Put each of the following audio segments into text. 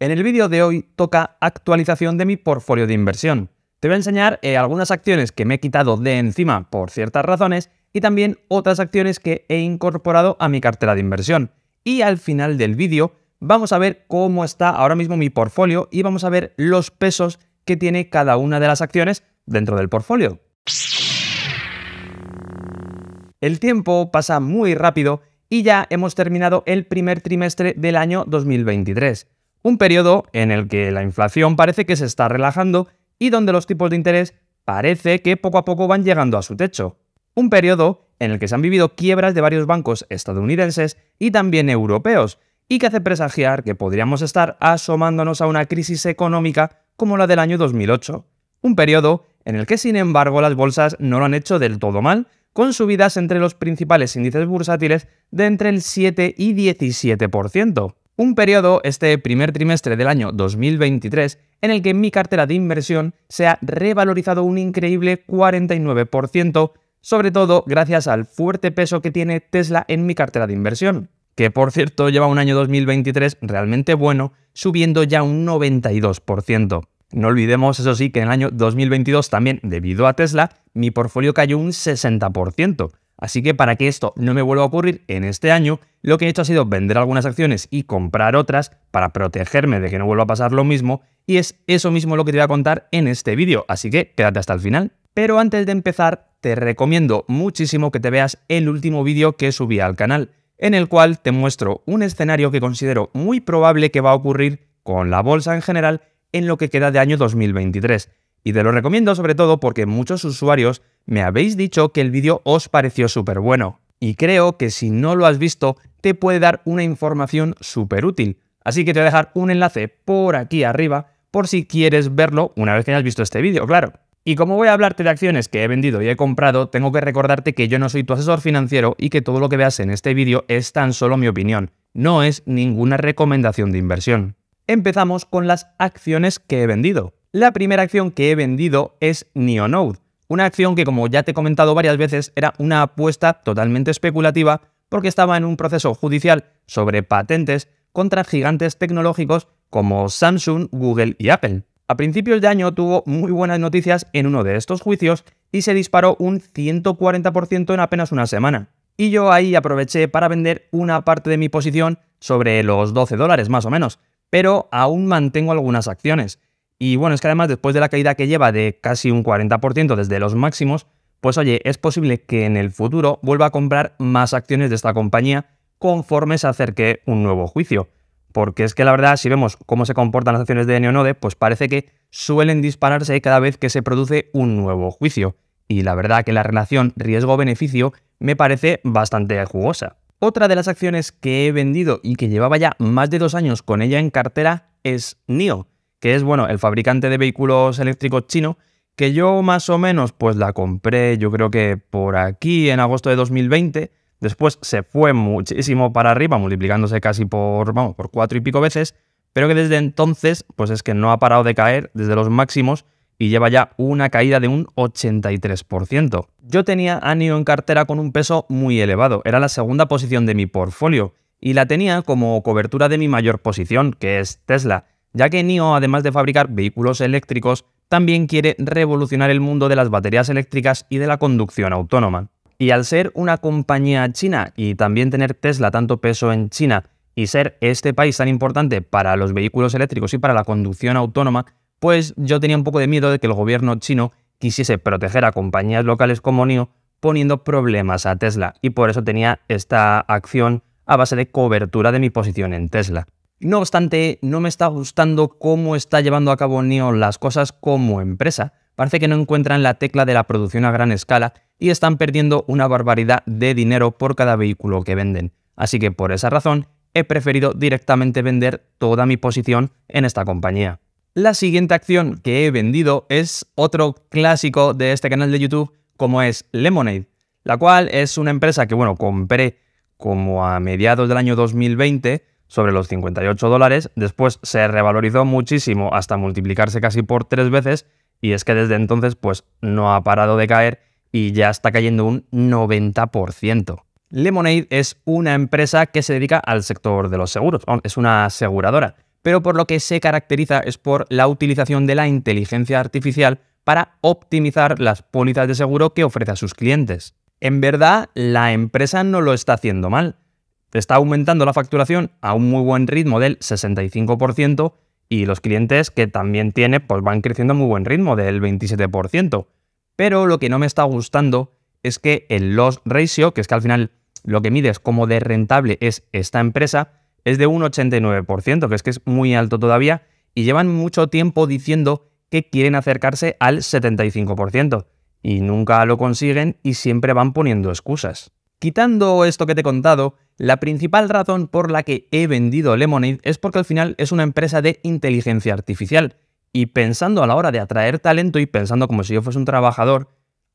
En el vídeo de hoy toca actualización de mi portfolio de inversión. Te voy a enseñar eh, algunas acciones que me he quitado de encima por ciertas razones y también otras acciones que he incorporado a mi cartera de inversión. Y al final del vídeo vamos a ver cómo está ahora mismo mi portfolio y vamos a ver los pesos que tiene cada una de las acciones dentro del portfolio. El tiempo pasa muy rápido y ya hemos terminado el primer trimestre del año 2023. Un periodo en el que la inflación parece que se está relajando y donde los tipos de interés parece que poco a poco van llegando a su techo. Un periodo en el que se han vivido quiebras de varios bancos estadounidenses y también europeos, y que hace presagiar que podríamos estar asomándonos a una crisis económica como la del año 2008. Un periodo en el que sin embargo las bolsas no lo han hecho del todo mal, con subidas entre los principales índices bursátiles de entre el 7 y 17%. Un periodo, este primer trimestre del año 2023, en el que mi cartera de inversión se ha revalorizado un increíble 49%, sobre todo gracias al fuerte peso que tiene Tesla en mi cartera de inversión, que por cierto lleva un año 2023 realmente bueno, subiendo ya un 92%. No olvidemos, eso sí, que en el año 2022 también, debido a Tesla, mi portfolio cayó un 60%, Así que para que esto no me vuelva a ocurrir en este año, lo que he hecho ha sido vender algunas acciones y comprar otras para protegerme de que no vuelva a pasar lo mismo, y es eso mismo lo que te voy a contar en este vídeo, así que quédate hasta el final. Pero antes de empezar, te recomiendo muchísimo que te veas el último vídeo que subí al canal, en el cual te muestro un escenario que considero muy probable que va a ocurrir con la bolsa en general en lo que queda de año 2023. Y te lo recomiendo sobre todo porque muchos usuarios me habéis dicho que el vídeo os pareció súper bueno, y creo que si no lo has visto te puede dar una información súper útil. Así que te voy a dejar un enlace por aquí arriba por si quieres verlo una vez que hayas visto este vídeo, claro. Y como voy a hablarte de acciones que he vendido y he comprado, tengo que recordarte que yo no soy tu asesor financiero y que todo lo que veas en este vídeo es tan solo mi opinión, no es ninguna recomendación de inversión. Empezamos con las acciones que he vendido. La primera acción que he vendido es NeoNode. Una acción que, como ya te he comentado varias veces, era una apuesta totalmente especulativa porque estaba en un proceso judicial sobre patentes contra gigantes tecnológicos como Samsung, Google y Apple. A principios de año tuvo muy buenas noticias en uno de estos juicios y se disparó un 140% en apenas una semana. Y yo ahí aproveché para vender una parte de mi posición sobre los 12 dólares más o menos, pero aún mantengo algunas acciones. Y bueno, es que además después de la caída que lleva de casi un 40% desde los máximos, pues oye, es posible que en el futuro vuelva a comprar más acciones de esta compañía conforme se acerque un nuevo juicio. Porque es que la verdad, si vemos cómo se comportan las acciones de Neonode, pues parece que suelen dispararse cada vez que se produce un nuevo juicio. Y la verdad que la relación riesgo-beneficio me parece bastante jugosa. Otra de las acciones que he vendido y que llevaba ya más de dos años con ella en cartera es NIO que es, bueno, el fabricante de vehículos eléctricos chino, que yo más o menos pues la compré, yo creo que por aquí en agosto de 2020, después se fue muchísimo para arriba, multiplicándose casi por, vamos, por cuatro y pico veces, pero que desde entonces pues es que no ha parado de caer desde los máximos y lleva ya una caída de un 83%. Yo tenía anio en cartera con un peso muy elevado, era la segunda posición de mi portfolio y la tenía como cobertura de mi mayor posición, que es Tesla ya que NIO, además de fabricar vehículos eléctricos, también quiere revolucionar el mundo de las baterías eléctricas y de la conducción autónoma. Y al ser una compañía china y también tener Tesla tanto peso en China y ser este país tan importante para los vehículos eléctricos y para la conducción autónoma, pues yo tenía un poco de miedo de que el gobierno chino quisiese proteger a compañías locales como NIO poniendo problemas a Tesla y por eso tenía esta acción a base de cobertura de mi posición en Tesla. No obstante, no me está gustando cómo está llevando a cabo Neon las cosas como empresa. Parece que no encuentran la tecla de la producción a gran escala y están perdiendo una barbaridad de dinero por cada vehículo que venden. Así que por esa razón, he preferido directamente vender toda mi posición en esta compañía. La siguiente acción que he vendido es otro clásico de este canal de YouTube, como es Lemonade, la cual es una empresa que, bueno, compré como a mediados del año 2020 sobre los 58 dólares, después se revalorizó muchísimo hasta multiplicarse casi por tres veces y es que desde entonces pues no ha parado de caer y ya está cayendo un 90%. Lemonade es una empresa que se dedica al sector de los seguros, es una aseguradora, pero por lo que se caracteriza es por la utilización de la inteligencia artificial para optimizar las pólizas de seguro que ofrece a sus clientes. En verdad, la empresa no lo está haciendo mal está aumentando la facturación a un muy buen ritmo del 65% y los clientes que también tiene pues van creciendo a muy buen ritmo del 27%. Pero lo que no me está gustando es que el loss ratio, que es que al final lo que mides como de rentable es esta empresa, es de un 89%, que es que es muy alto todavía y llevan mucho tiempo diciendo que quieren acercarse al 75% y nunca lo consiguen y siempre van poniendo excusas. Quitando esto que te he contado, la principal razón por la que he vendido Lemonade es porque al final es una empresa de inteligencia artificial y pensando a la hora de atraer talento y pensando como si yo fuese un trabajador,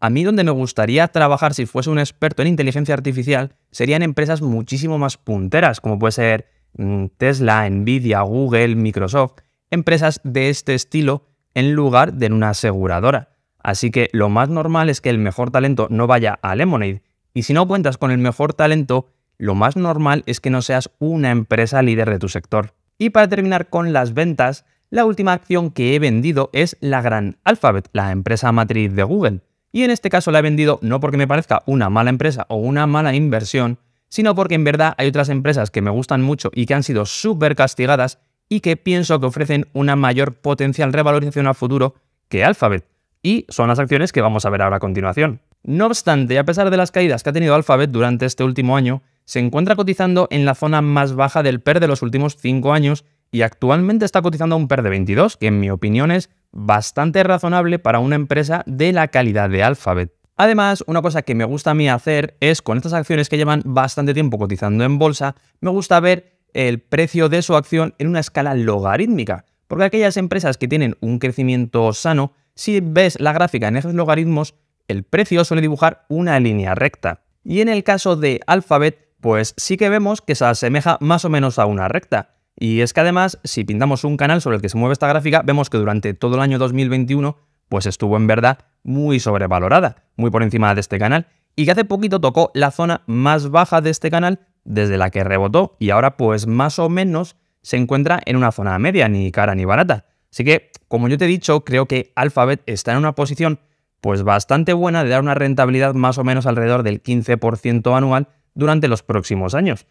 a mí donde me gustaría trabajar si fuese un experto en inteligencia artificial serían empresas muchísimo más punteras como puede ser mm, Tesla, Nvidia, Google, Microsoft, empresas de este estilo en lugar de en una aseguradora. Así que lo más normal es que el mejor talento no vaya a Lemonade y si no cuentas con el mejor talento lo más normal es que no seas una empresa líder de tu sector. Y para terminar con las ventas, la última acción que he vendido es la gran Alphabet, la empresa matriz de Google. Y en este caso la he vendido no porque me parezca una mala empresa o una mala inversión, sino porque en verdad hay otras empresas que me gustan mucho y que han sido súper castigadas y que pienso que ofrecen una mayor potencial revalorización a futuro que Alphabet. Y son las acciones que vamos a ver ahora a continuación. No obstante, a pesar de las caídas que ha tenido Alphabet durante este último año, se encuentra cotizando en la zona más baja del PER de los últimos 5 años y actualmente está cotizando a un PER de 22, que en mi opinión es bastante razonable para una empresa de la calidad de Alphabet. Además, una cosa que me gusta a mí hacer es, con estas acciones que llevan bastante tiempo cotizando en bolsa, me gusta ver el precio de su acción en una escala logarítmica, porque aquellas empresas que tienen un crecimiento sano, si ves la gráfica en ejes logaritmos, el precio suele dibujar una línea recta. Y en el caso de Alphabet, pues sí que vemos que se asemeja más o menos a una recta. Y es que además, si pintamos un canal sobre el que se mueve esta gráfica, vemos que durante todo el año 2021, pues estuvo en verdad muy sobrevalorada, muy por encima de este canal, y que hace poquito tocó la zona más baja de este canal desde la que rebotó, y ahora pues más o menos se encuentra en una zona media, ni cara ni barata. Así que, como yo te he dicho, creo que Alphabet está en una posición pues bastante buena de dar una rentabilidad más o menos alrededor del 15% anual durante los próximos años.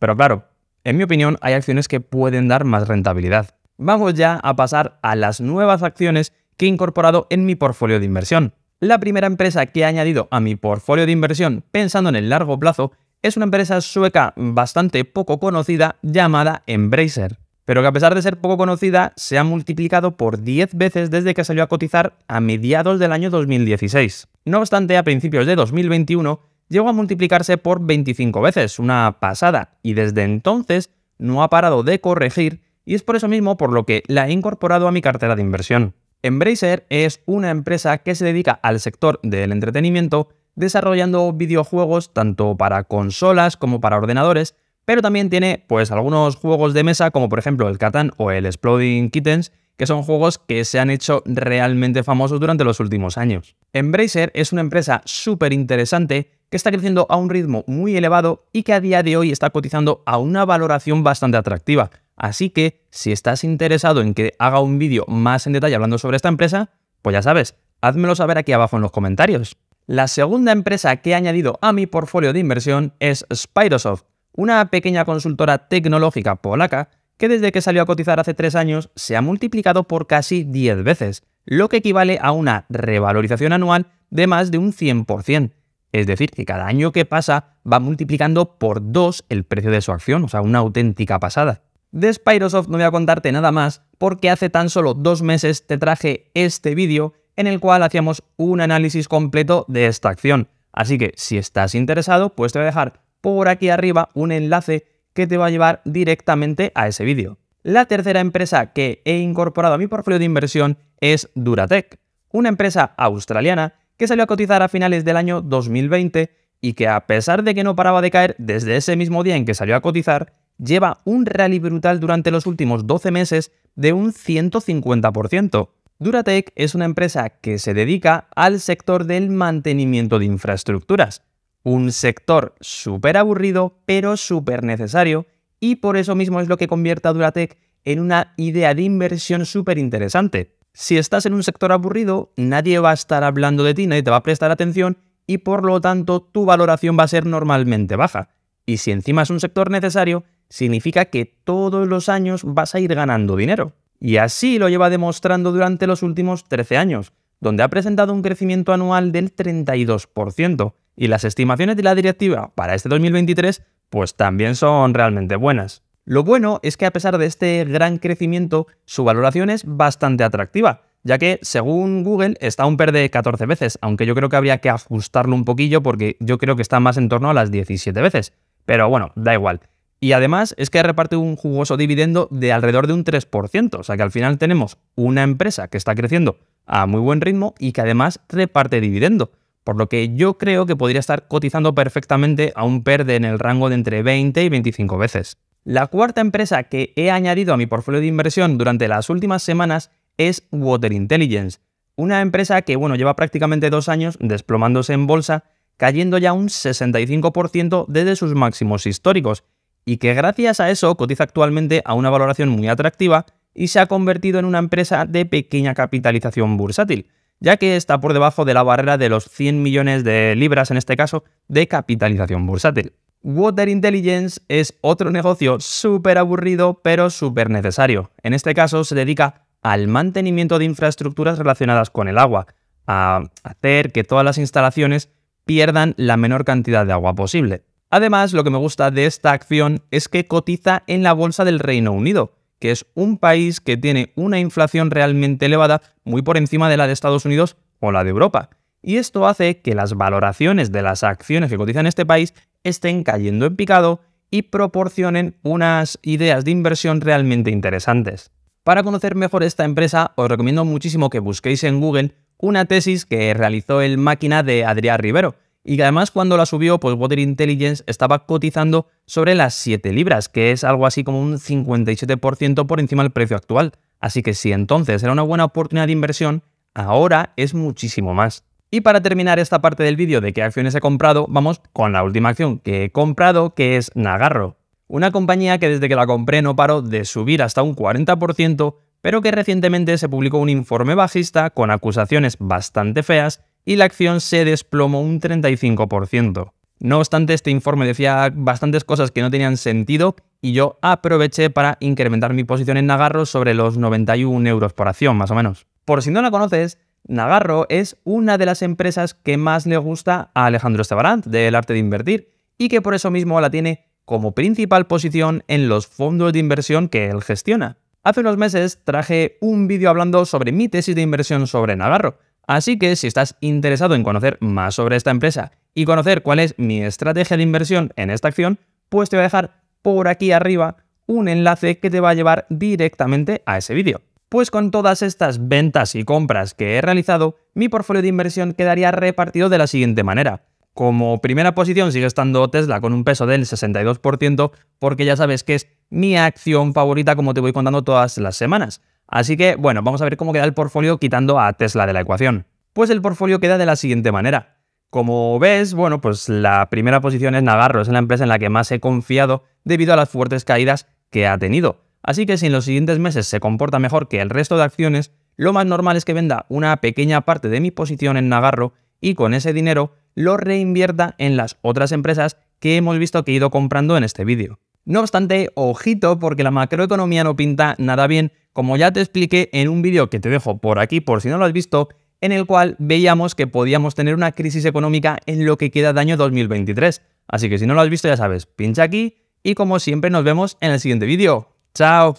Pero claro, en mi opinión hay acciones que pueden dar más rentabilidad. Vamos ya a pasar a las nuevas acciones que he incorporado en mi portfolio de inversión. La primera empresa que he añadido a mi portfolio de inversión pensando en el largo plazo es una empresa sueca bastante poco conocida llamada Embracer, pero que a pesar de ser poco conocida se ha multiplicado por 10 veces desde que salió a cotizar a mediados del año 2016. No obstante, a principios de 2021 llegó a multiplicarse por 25 veces, una pasada, y desde entonces no ha parado de corregir y es por eso mismo por lo que la he incorporado a mi cartera de inversión. Embracer es una empresa que se dedica al sector del entretenimiento desarrollando videojuegos tanto para consolas como para ordenadores, pero también tiene pues algunos juegos de mesa como por ejemplo el Catan o el Exploding Kittens, que son juegos que se han hecho realmente famosos durante los últimos años. Embracer es una empresa súper interesante que está creciendo a un ritmo muy elevado y que a día de hoy está cotizando a una valoración bastante atractiva. Así que si estás interesado en que haga un vídeo más en detalle hablando sobre esta empresa, pues ya sabes, házmelo saber aquí abajo en los comentarios. La segunda empresa que he añadido a mi portfolio de inversión es Spirosoft, una pequeña consultora tecnológica polaca que desde que salió a cotizar hace tres años se ha multiplicado por casi 10 veces, lo que equivale a una revalorización anual de más de un 100%. Es decir, que cada año que pasa va multiplicando por dos el precio de su acción, o sea, una auténtica pasada. De Spyrosoft no voy a contarte nada más porque hace tan solo dos meses te traje este vídeo en el cual hacíamos un análisis completo de esta acción. Así que si estás interesado, pues te voy a dejar por aquí arriba un enlace que te va a llevar directamente a ese vídeo. La tercera empresa que he incorporado a mi portfolio de inversión es Duratec, una empresa australiana que salió a cotizar a finales del año 2020 y que a pesar de que no paraba de caer desde ese mismo día en que salió a cotizar, lleva un rally brutal durante los últimos 12 meses de un 150%. Duratec es una empresa que se dedica al sector del mantenimiento de infraestructuras, un sector súper aburrido pero súper necesario y por eso mismo es lo que convierte a Duratec en una idea de inversión súper interesante. Si estás en un sector aburrido, nadie va a estar hablando de ti, nadie te va a prestar atención y por lo tanto tu valoración va a ser normalmente baja. Y si encima es un sector necesario, significa que todos los años vas a ir ganando dinero. Y así lo lleva demostrando durante los últimos 13 años, donde ha presentado un crecimiento anual del 32%, y las estimaciones de la directiva para este 2023 pues también son realmente buenas. Lo bueno es que a pesar de este gran crecimiento, su valoración es bastante atractiva, ya que según Google está un PER de 14 veces, aunque yo creo que habría que ajustarlo un poquillo porque yo creo que está más en torno a las 17 veces. Pero bueno, da igual. Y además es que reparte un jugoso dividendo de alrededor de un 3%, o sea que al final tenemos una empresa que está creciendo a muy buen ritmo y que además reparte dividendo, por lo que yo creo que podría estar cotizando perfectamente a un PER de en el rango de entre 20 y 25 veces. La cuarta empresa que he añadido a mi portfolio de inversión durante las últimas semanas es Water Intelligence, una empresa que bueno, lleva prácticamente dos años desplomándose en bolsa, cayendo ya un 65% desde sus máximos históricos, y que gracias a eso cotiza actualmente a una valoración muy atractiva y se ha convertido en una empresa de pequeña capitalización bursátil, ya que está por debajo de la barrera de los 100 millones de libras en este caso de capitalización bursátil. Water Intelligence es otro negocio súper aburrido pero súper necesario. En este caso se dedica al mantenimiento de infraestructuras relacionadas con el agua, a hacer que todas las instalaciones pierdan la menor cantidad de agua posible. Además, lo que me gusta de esta acción es que cotiza en la Bolsa del Reino Unido, que es un país que tiene una inflación realmente elevada, muy por encima de la de Estados Unidos o la de Europa. Y esto hace que las valoraciones de las acciones que cotizan en este país estén cayendo en picado y proporcionen unas ideas de inversión realmente interesantes. Para conocer mejor esta empresa, os recomiendo muchísimo que busquéis en Google una tesis que realizó el máquina de Adrián Rivero, y que además cuando la subió, pues Water Intelligence estaba cotizando sobre las 7 libras, que es algo así como un 57% por encima del precio actual. Así que si entonces era una buena oportunidad de inversión, ahora es muchísimo más. Y para terminar esta parte del vídeo de qué acciones he comprado, vamos con la última acción que he comprado, que es Nagarro. Una compañía que desde que la compré no paró de subir hasta un 40%, pero que recientemente se publicó un informe bajista con acusaciones bastante feas y la acción se desplomó un 35%. No obstante, este informe decía bastantes cosas que no tenían sentido y yo aproveché para incrementar mi posición en Nagarro sobre los 91 euros por acción, más o menos. Por si no la conoces, Nagarro es una de las empresas que más le gusta a Alejandro Estebarán del arte de invertir y que por eso mismo la tiene como principal posición en los fondos de inversión que él gestiona. Hace unos meses traje un vídeo hablando sobre mi tesis de inversión sobre Nagarro, así que si estás interesado en conocer más sobre esta empresa y conocer cuál es mi estrategia de inversión en esta acción, pues te voy a dejar por aquí arriba un enlace que te va a llevar directamente a ese vídeo. Pues con todas estas ventas y compras que he realizado, mi portfolio de inversión quedaría repartido de la siguiente manera. Como primera posición sigue estando Tesla con un peso del 62%, porque ya sabes que es mi acción favorita como te voy contando todas las semanas. Así que, bueno, vamos a ver cómo queda el portfolio quitando a Tesla de la ecuación. Pues el portfolio queda de la siguiente manera. Como ves, bueno, pues la primera posición es Navarro, es la empresa en la que más he confiado debido a las fuertes caídas que ha tenido. Así que si en los siguientes meses se comporta mejor que el resto de acciones, lo más normal es que venda una pequeña parte de mi posición en Nagarro y con ese dinero lo reinvierta en las otras empresas que hemos visto que he ido comprando en este vídeo. No obstante, ojito porque la macroeconomía no pinta nada bien, como ya te expliqué en un vídeo que te dejo por aquí por si no lo has visto, en el cual veíamos que podíamos tener una crisis económica en lo que queda de año 2023. Así que si no lo has visto ya sabes, pincha aquí y como siempre nos vemos en el siguiente vídeo. Ciao.